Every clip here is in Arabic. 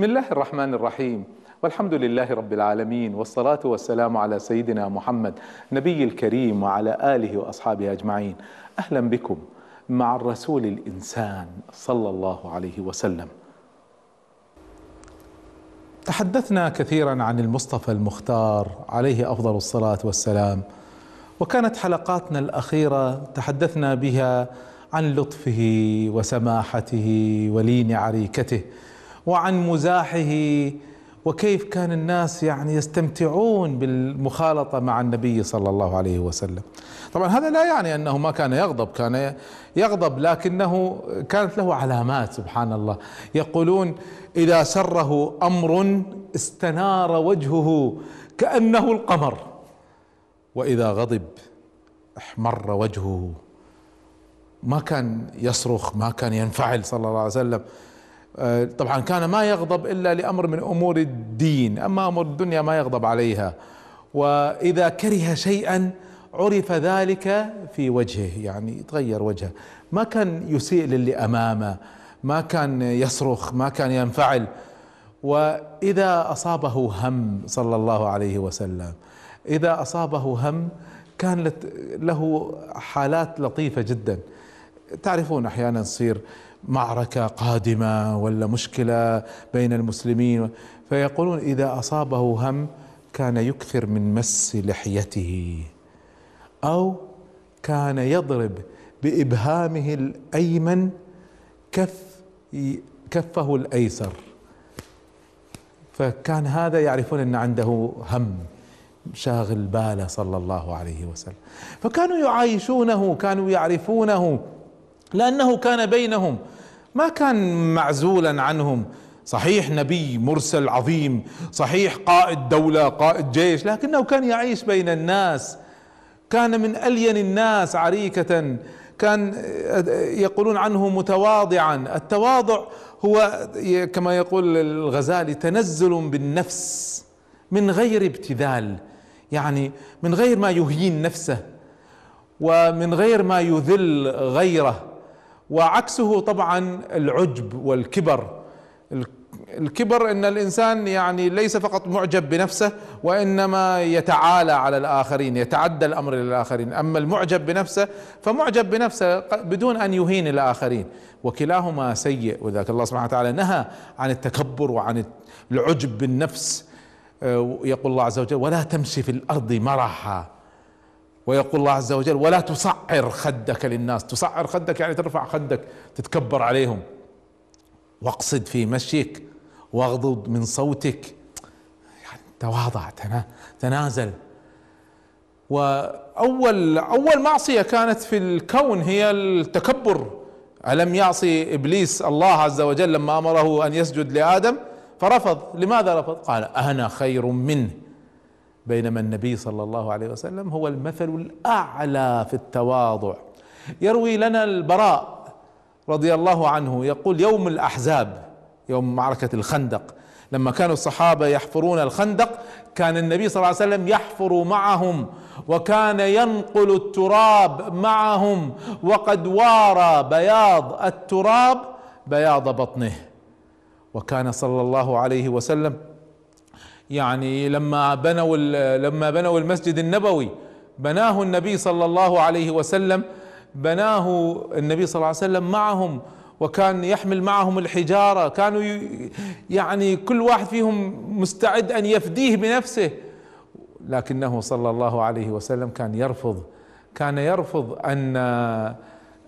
بسم الله الرحمن الرحيم والحمد لله رب العالمين والصلاة والسلام على سيدنا محمد نبي الكريم وعلى آله وأصحابه أجمعين أهلا بكم مع الرسول الإنسان صلى الله عليه وسلم تحدثنا كثيرا عن المصطفى المختار عليه أفضل الصلاة والسلام وكانت حلقاتنا الأخيرة تحدثنا بها عن لطفه وسماحته ولين عريكته وعن مزاحه وكيف كان الناس يعني يستمتعون بالمخالطه مع النبي صلى الله عليه وسلم. طبعا هذا لا يعني انه ما كان يغضب، كان يغضب لكنه كانت له علامات سبحان الله، يقولون اذا سره امر استنار وجهه كانه القمر واذا غضب احمر وجهه ما كان يصرخ ما كان ينفعل صلى الله عليه وسلم آه، طبعا كان ما يغضب الا لامر من امور الدين اما امور الدنيا ما يغضب عليها واذا كره شيئا عرف ذلك في وجهه يعني تغير وجهه ما كان يسيء للي امامه ما كان يصرخ ما كان ينفعل واذا اصابه هم صلى الله عليه وسلم اذا اصابه هم كان له حالات لطيفه جدا تعرفون احيانا تصير معركة قادمة ولا مشكلة بين المسلمين فيقولون إذا أصابه هم كان يكثر من مس لحيته أو كان يضرب بإبهامه الأيمن كف كفه الأيسر فكان هذا يعرفون أن عنده هم شاغل باله صلى الله عليه وسلم فكانوا يعايشونه كانوا يعرفونه لأنه كان بينهم ما كان معزولا عنهم صحيح نبي مرسل عظيم صحيح قائد دولة قائد جيش لكنه كان يعيش بين الناس كان من ألين الناس عريكة كان آه، يقولون عنه متواضعا التواضع هو كما يقول الغزالي تنزل بالنفس من غير ابتذال يعني من غير ما يهين نفسه ومن غير ما يذل غيره وعكسه طبعا العجب والكبر الكبر ان الانسان يعني ليس فقط معجب بنفسه وانما يتعالى على الاخرين يتعدى الامر للاخرين اما المعجب بنفسه فمعجب بنفسه بدون ان يهين الاخرين وكلاهما سيء ولذلك الله سبحانه وتعالى نهى عن التكبر وعن العجب بالنفس آه، يقول الله عز وجل ولا تمشي في الارض مرحا ويقول الله عز وجل ولا تصعر خدك للناس تصعر خدك يعني ترفع خدك تتكبر عليهم واقصد في مشيك واغضض من صوتك يعني تواضع تنازل واول اول معصيه كانت في الكون هي التكبر الم يعصي ابليس الله عز وجل لما امره ان يسجد لادم فرفض لماذا رفض قال انا خير منه بينما النبي صلى الله عليه وسلم هو المثل الاعلى في التواضع يروي لنا البراء رضي الله عنه يقول يوم الاحزاب يوم معركه الخندق لما كانوا الصحابه يحفرون الخندق كان النبي صلى الله عليه وسلم يحفر معهم وكان ينقل التراب معهم وقد وارى بياض التراب بياض بطنه وكان صلى الله عليه وسلم يعني لما بنوا لما بنوا المسجد النبوي بناه النبي صلى الله عليه وسلم بناه النبي صلى الله عليه وسلم معهم وكان يحمل معهم الحجاره كانوا يعني كل واحد فيهم مستعد ان يفديه بنفسه لكنه صلى الله عليه وسلم كان يرفض كان يرفض ان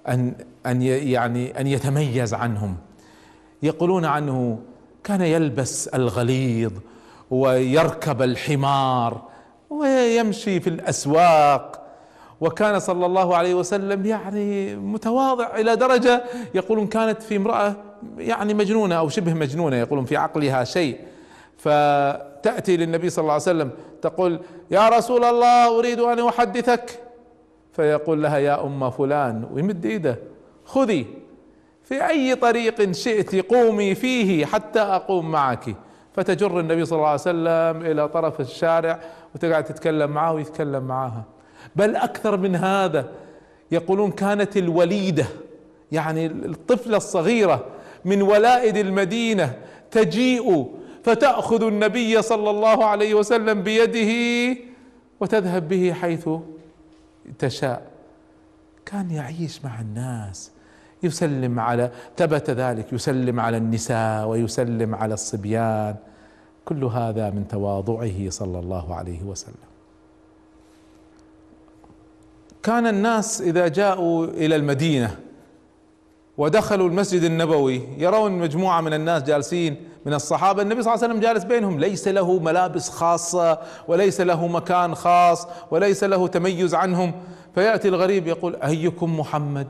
ان ان يعني ان يتميز عنهم يقولون عنه كان يلبس الغليظ ويركب الحمار ويمشي في الاسواق وكان صلى الله عليه وسلم يعني متواضع الى درجه يقولون كانت في امراه يعني مجنونه او شبه مجنونه يقولون في عقلها شيء فتاتي للنبي صلى الله عليه وسلم تقول يا رسول الله اريد ان احدثك فيقول لها يا ام فلان ويمد ايده خذي في اي طريق شئت قومي فيه حتى اقوم معك فتجر النبي صلى الله عليه وسلم الى طرف الشارع وتقعد تتكلم معاه ويتكلم معاها بل اكثر من هذا يقولون كانت الوليده يعني الطفله الصغيره من ولائد المدينه تجيء فتاخذ النبي صلى الله عليه وسلم بيده وتذهب به حيث تشاء كان يعيش مع الناس يسلم على ثبت ذلك يسلم على النساء ويسلم على الصبيان كل هذا من تواضعه صلى الله عليه وسلم كان الناس اذا جاءوا الى المدينه ودخلوا المسجد النبوي يرون مجموعه من الناس جالسين من الصحابه النبي صلى الله عليه وسلم جالس بينهم ليس له ملابس خاصه وليس له مكان خاص وليس له تميز عنهم فياتي الغريب يقول ايكم محمد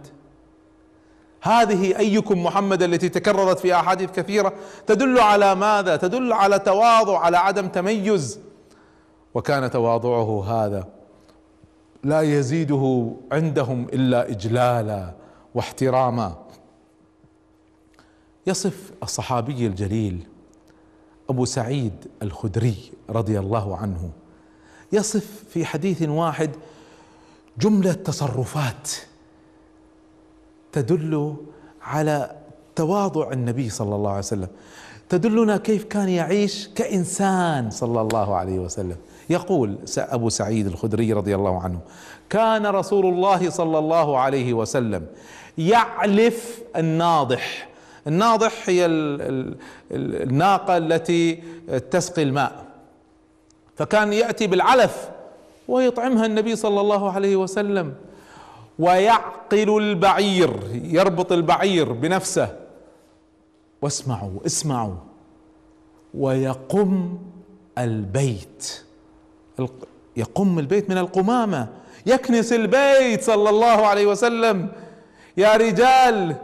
هذه ايكم محمد التي تكررت في احاديث كثيره تدل على ماذا؟ تدل على تواضع على عدم تميز وكان تواضعه هذا لا يزيده عندهم الا اجلالا واحتراما يصف الصحابي الجليل ابو سعيد الخدري رضي الله عنه يصف في حديث واحد جمله تصرفات تدل على تواضع النبي صلى الله عليه وسلم تدلنا كيف كان يعيش كإنسان صلى الله عليه وسلم يقول أبو سعيد الخدري رضي الله عنه كان رسول الله صلى الله عليه وسلم يعلف الناضح الناضح هي الناقة التي تسقي الماء فكان يأتي بالعلف ويطعمها النبي صلى الله عليه وسلم ويعقل البعير يربط البعير بنفسه واسمعوا اسمعوا ويقم البيت يقم البيت من القمامه يكنس البيت صلى الله عليه وسلم يا رجال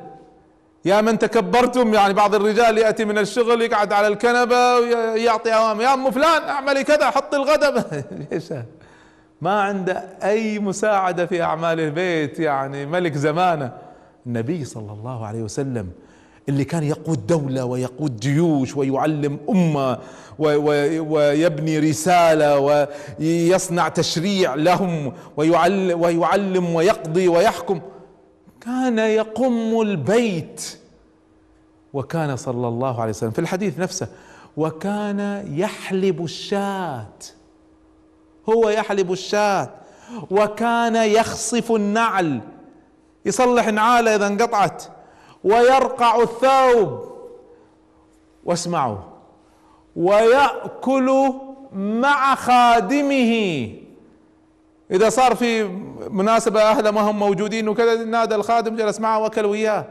يا من تكبرتم يعني بعض الرجال ياتي من الشغل يقعد على الكنبه ويعطي اوامر يا ام فلان اعملي كذا حطي الغداء ما عنده أي مساعدة في أعمال البيت يعني ملك زمانه النبي صلى الله عليه وسلم اللي كان يقود دولة ويقود جيوش ويعلم أمة ويبني رسالة ويصنع تشريع لهم ويعلم, ويعلم ويقضي ويحكم كان يقم البيت وكان صلى الله عليه وسلم في الحديث نفسه وكان يحلب الشاة هو يحلب الشاة وكان يخصف النعل يصلح نعاله اذا انقطعت ويرقع الثوب واسمعوا ويأكل مع خادمه إذا صار في مناسبة أهله ما هم موجودين وكذا نادى الخادم جلس معه وأكل وياه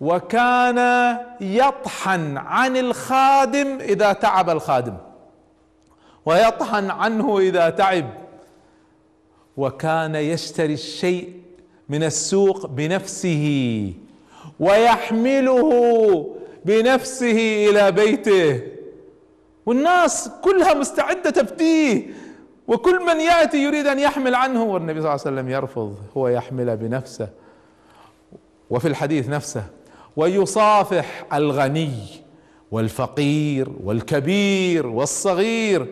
وكان يطحن عن الخادم إذا تعب الخادم ويطحن عنه اذا تعب وكان يشتري الشيء من السوق بنفسه ويحمله بنفسه الى بيته والناس كلها مستعده تفتيه وكل من ياتي يريد ان يحمل عنه والنبي صلى الله عليه وسلم يرفض هو يحمل بنفسه وفي الحديث نفسه ويصافح الغني والفقير والكبير والصغير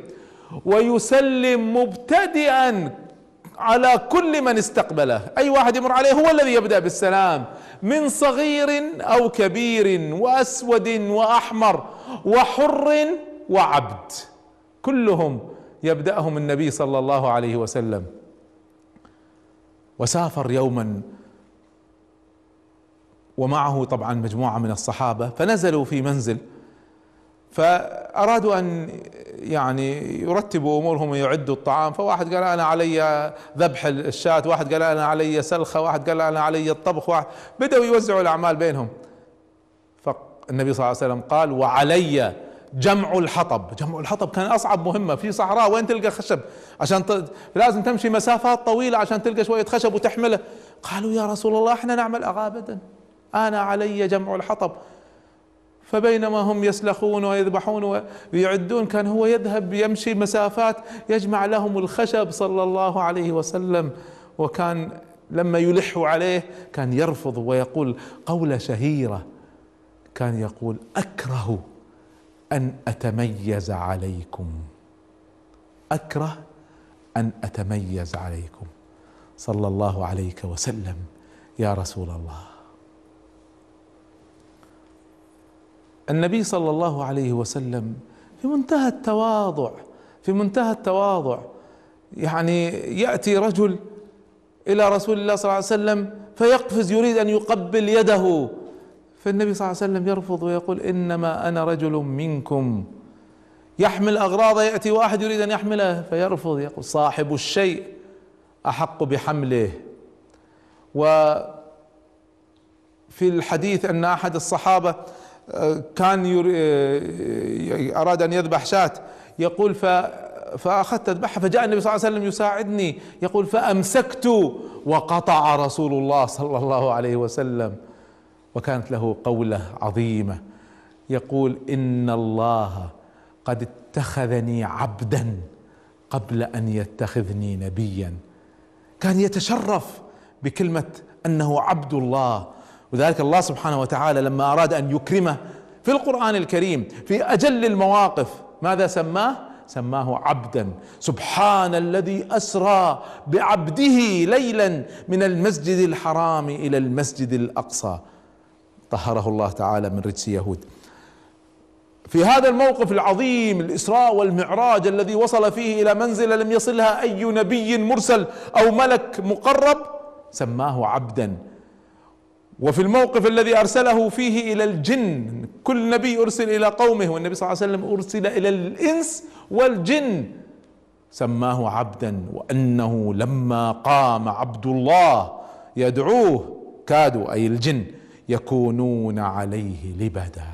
ويسلم مبتدئا على كل من استقبله اي واحد يمر عليه هو الذي يبدا بالسلام من صغير او كبير واسود واحمر وحر وعبد كلهم يبداهم النبي صلى الله عليه وسلم وسافر يوما ومعه طبعا مجموعه من الصحابه فنزلوا في منزل فارادوا ان يعني يرتبوا امورهم ويعدوا الطعام فواحد قال انا علي ذبح الشاة واحد قال انا علي سلخه واحد قال انا علي الطبخ واحد بداوا يوزعوا الاعمال بينهم فالنبي صلى الله عليه وسلم قال وعلي جمع الحطب جمع الحطب كان اصعب مهمه في صحراء وين تلقى خشب عشان ت... لازم تمشي مسافات طويله عشان تلقى شويه خشب وتحمله قالوا يا رسول الله احنا نعمل اغابدا انا علي جمع الحطب فبينما هم يسلخون ويذبحون ويعدون كان هو يذهب يمشي مسافات يجمع لهم الخشب صلى الله عليه وسلم وكان لما يلح عليه كان يرفض ويقول قولة شهيرة كان يقول أكره أن أتميز عليكم أكره أن أتميز عليكم صلى الله عليك وسلم يا رسول الله النبي صلى الله عليه وسلم في منتهى التواضع في منتهى التواضع يعني ياتي رجل الى رسول الله صلى الله عليه وسلم فيقفز يريد ان يقبل يده فالنبي صلى الله عليه وسلم يرفض ويقول انما انا رجل منكم يحمل اغراض ياتي واحد يريد ان يحملها فيرفض يقول صاحب الشيء احق بحمله وفي الحديث ان احد الصحابه كان أراد أن يذبح شاة يقول ف فأخذت أذبحها فجاء النبي صلى الله عليه وسلم يساعدني يقول فأمسكت وقطع رسول الله صلى الله عليه وسلم وكانت له قولة عظيمة يقول إن الله قد اتخذني عبدا قبل أن يتخذني نبيا كان يتشرف بكلمة أنه عبد الله وذلك الله سبحانه وتعالى لما اراد ان يكرمه في القران الكريم في اجل المواقف ماذا سماه سماه عبدا سبحان الذي اسرى بعبده ليلا من المسجد الحرام الى المسجد الاقصى طهره الله تعالى من رجس يهود في هذا الموقف العظيم الاسراء والمعراج الذي وصل فيه الى منزله لم يصلها اي نبي مرسل او ملك مقرب سماه عبدا وفي الموقف الذي ارسله فيه الى الجن كل نبي ارسل الى قومه والنبي صلى الله عليه وسلم ارسل الى الانس والجن سماه عبدا وانه لما قام عبد الله يدعوه كادوا اي الجن يكونون عليه لبدا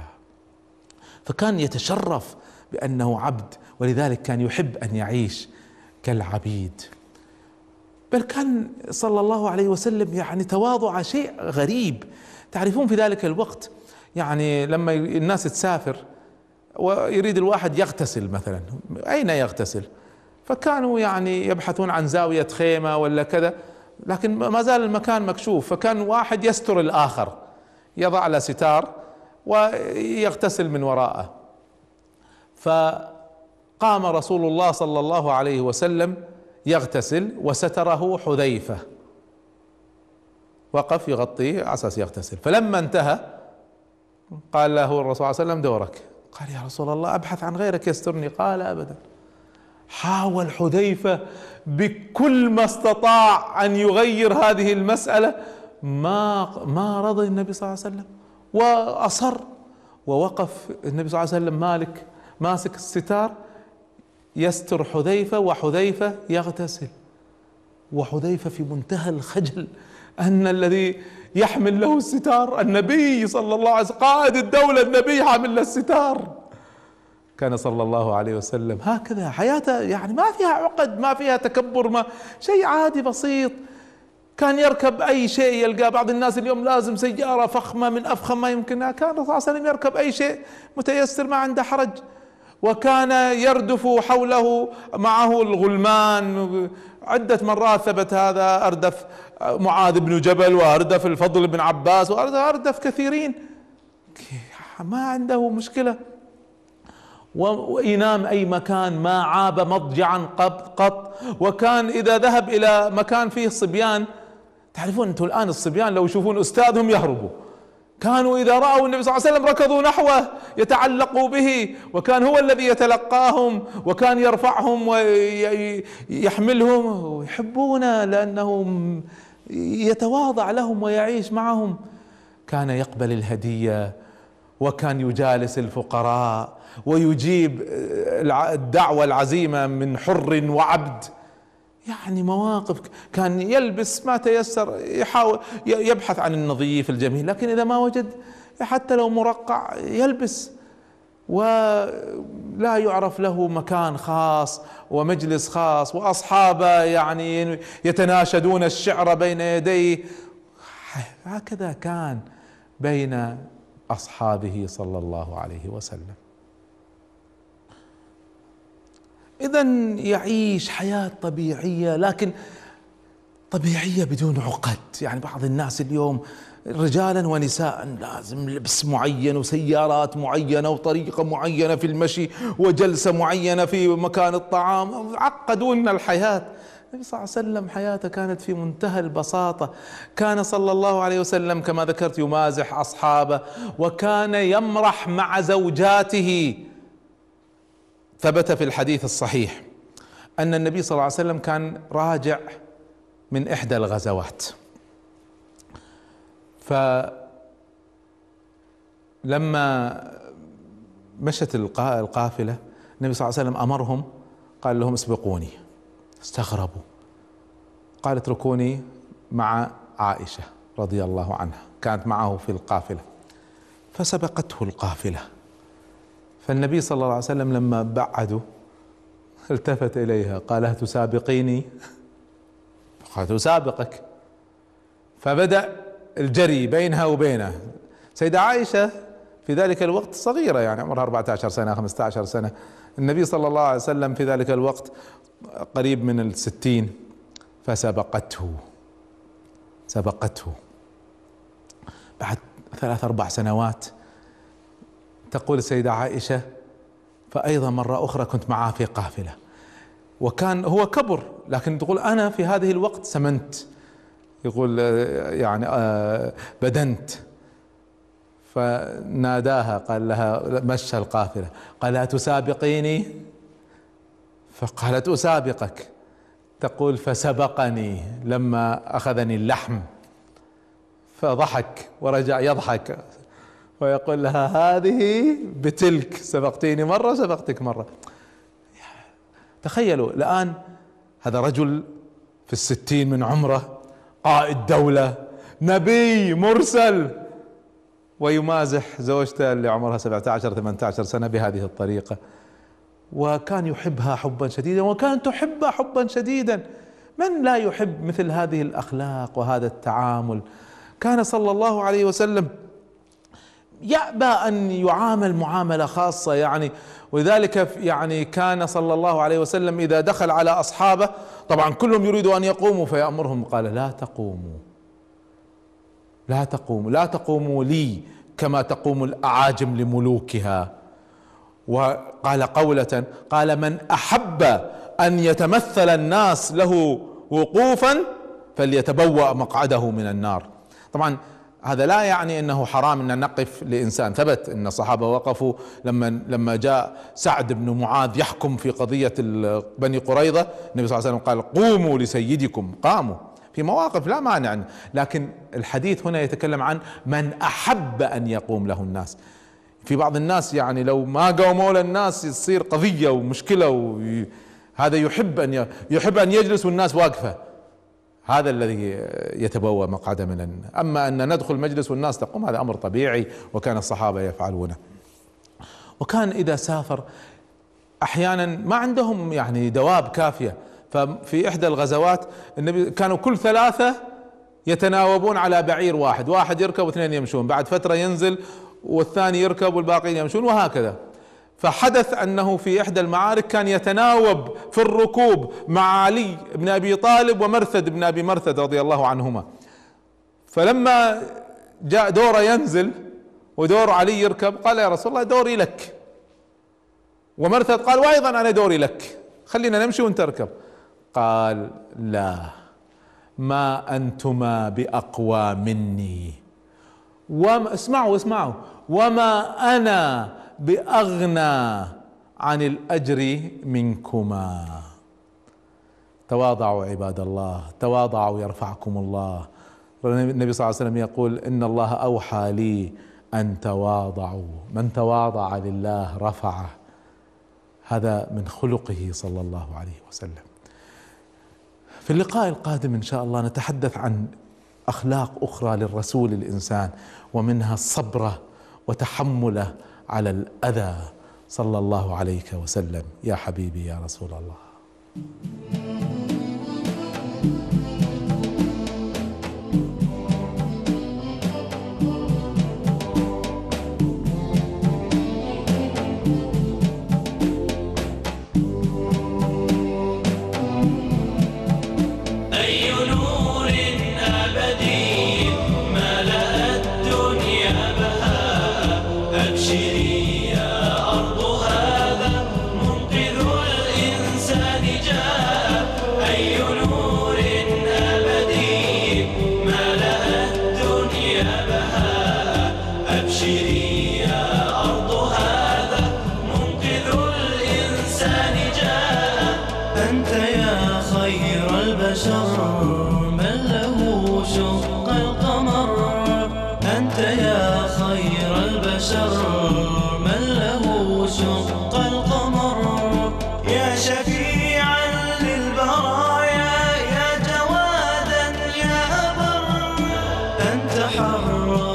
فكان يتشرف بانه عبد ولذلك كان يحب ان يعيش كالعبيد بل كان صلى الله عليه وسلم يعني تواضع شيء غريب تعرفون في ذلك الوقت يعني لما الناس تسافر ويريد الواحد يغتسل مثلا أين يغتسل فكانوا يعني يبحثون عن زاوية خيمة ولا كذا لكن ما زال المكان مكشوف فكان واحد يستر الآخر يضع له ستار ويغتسل من وراءه فقام رسول الله صلى الله عليه وسلم يغتسل وستره حذيفة وقف يغطيه على اساس يغتسل فلما انتهى قال له الرسول صلى الله عليه وسلم دورك قال يا رسول الله ابحث عن غيرك يسترني قال ابدا حاول حذيفه بكل ما استطاع ان يغير هذه المساله ما ما رضي النبي صلى الله عليه وسلم واصر ووقف النبي صلى الله عليه وسلم مالك ماسك الستار يستر حذيفة وحذيفة يغتسل وحذيفة في منتهى الخجل أن الذي يحمل له الستار النبي صلى الله عليه وسلم قائد الدولة النبي حامل له الستار كان صلى الله عليه وسلم هكذا حياته يعني ما فيها عقد ما فيها تكبر ما شيء عادي بسيط كان يركب اي شيء يلقى بعض الناس اليوم لازم سياره فخمه من افخم ما يمكنها كان الرسول صلى الله عليه وسلم يركب اي شيء متيسر ما عنده حرج وكان يردف حوله معه الغلمان عدة مرات ثبت هذا أردف معاذ بن جبل وأردف الفضل بن عباس وأردف كثيرين ما عنده مشكلة وينام اي مكان ما عاب مضجعا قط قط وكان اذا ذهب الى مكان فيه صبيان تعرفون انتم الان الصبيان لو يشوفون استاذهم يهربوا كانوا اذا راوا النبي صلى الله عليه وسلم ركضوا نحوه يتعلقوا به وكان هو الذي يتلقاهم وكان يرفعهم ويحملهم ويحبونه لانه يتواضع لهم ويعيش معهم كان يقبل الهديه وكان يجالس الفقراء ويجيب الدعوه العزيمه من حر وعبد يعني مواقف كان يلبس ما تيسر يحاول يبحث عن النظيف الجميل لكن إذا ما وجد حتى لو مرقع يلبس ولا يعرف له مكان خاص ومجلس خاص وأصحابه يعني يتناشدون الشعر بين يديه هكذا كان بين أصحابه صلى الله عليه وسلم إذا يعيش حياة طبيعية لكن طبيعية بدون عقد يعني بعض الناس اليوم رجالا ونساء لازم لبس معين وسيارات معينة وطريقة معينة في المشي وجلسة معينة في مكان الطعام عقدوا لنا الحياة النبي صلى الله عليه وسلم حياته كانت في منتهى البساطة كان صلى الله عليه وسلم كما ذكرت يمازح أصحابه وكان يمرح مع زوجاته ثبت في الحديث الصحيح ان النبي صلى الله عليه وسلم كان راجع من احدى الغزوات فلما مشت القافله النبي صلى الله عليه وسلم امرهم قال لهم اسبقوني استغربوا قال اتركوني مع عائشه رضي الله عنها كانت معه في القافله فسبقته القافله فالنبي صلى الله عليه وسلم لما بعده التفت إليها قال تسابقيني قالت أسابقك فبدأ الجري بينها وبينه سيدة عائشة في ذلك الوقت صغيرة يعني عمرها 14 سنة 15 سنة النبي صلى الله عليه وسلم في ذلك الوقت قريب من الستين فسبقته سبقته بعد ثلاث أربع سنوات تقول السيدة عائشة فأيضا مرة أخرى كنت معاه في قافلة وكان هو كبر لكن تقول أنا في هذه الوقت سمنت يقول آه، يعني آه، بدنت فناداها قال لها مشى القافلة قال أتسابقيني فقالت أسابقك تقول فسبقني لما أخذني اللحم فضحك ورجع يضحك ويقول لها هذه بتلك سبقتيني مرة سبقتك مرة تخيلوا الآن هذا رجل في الستين من عمره قائد دولة نبي مرسل ويمازح زوجته اللي عمرها 17 18 سنة بهذه الطريقة وكان يحبها حبا شديدا وكانت تحبه حبا شديدا من لا يحب مثل هذه الأخلاق وهذا التعامل كان صلى الله عليه وسلم يأبى أن يعامل معاملة خاصة يعني ولذلك يعني كان صلى الله عليه وسلم إذا دخل على أصحابه طبعا كلهم يريدوا أن يقوموا فيأمرهم قال لا تقوموا لا تقوموا لا تقوموا لي كما تقوم الأعاجم لملوكها وقال قولة قال من أحب أن يتمثل الناس له وقوفا فليتبوأ مقعده من النار طبعا هذا لا يعني انه حرام ان نقف لانسان ثبت ان الصحابه وقفوا لما لما جاء سعد بن معاذ يحكم في قضيه بني قريظه النبي صلى الله عليه وسلم قال قوموا لسيدكم قاموا في مواقف لا مانع لكن الحديث هنا يتكلم عن من احب ان يقوم له الناس في بعض الناس يعني لو ما قاموا له الناس تصير قضيه ومشكله وهذا هذا يحب ان يحب ان يجلس والناس واقفه هذا الذي يتبوى مقعده من النار أما أن ندخل مجلس والناس تقوم هذا أمر طبيعي وكان الصحابة يفعلونه وكان إذا سافر أحيانا ما عندهم يعني دواب كافية ففي إحدى الغزوات النبي كانوا كل ثلاثة يتناوبون على بعير واحد واحد يركب واثنين يمشون بعد فترة ينزل والثاني يركب والباقيين يمشون وهكذا فحدث انه في احدى المعارك كان يتناوب في الركوب مع علي بن ابي طالب ومرثد بن ابي مرثد رضي الله عنهما فلما جاء دوره ينزل ودور علي يركب قال يا رسول الله دوري لك ومرثد قال وايضا انا دوري لك خلينا نمشي وانت اركب قال لا ما انتما باقوى مني وما اسمعوا اسمعوا وما انا باغنى عن الاجر منكما تواضعوا عباد الله تواضعوا يرفعكم الله النبي صلى الله عليه وسلم يقول ان الله اوحى لي ان تواضعوا من تواضع لله رفعه هذا من خلقه صلى الله عليه وسلم في اللقاء القادم ان شاء الله نتحدث عن اخلاق اخرى للرسول الانسان ومنها صبره وتحمله على الأذى صلى الله عليك وسلم يا حبيبي يا رسول الله انت حره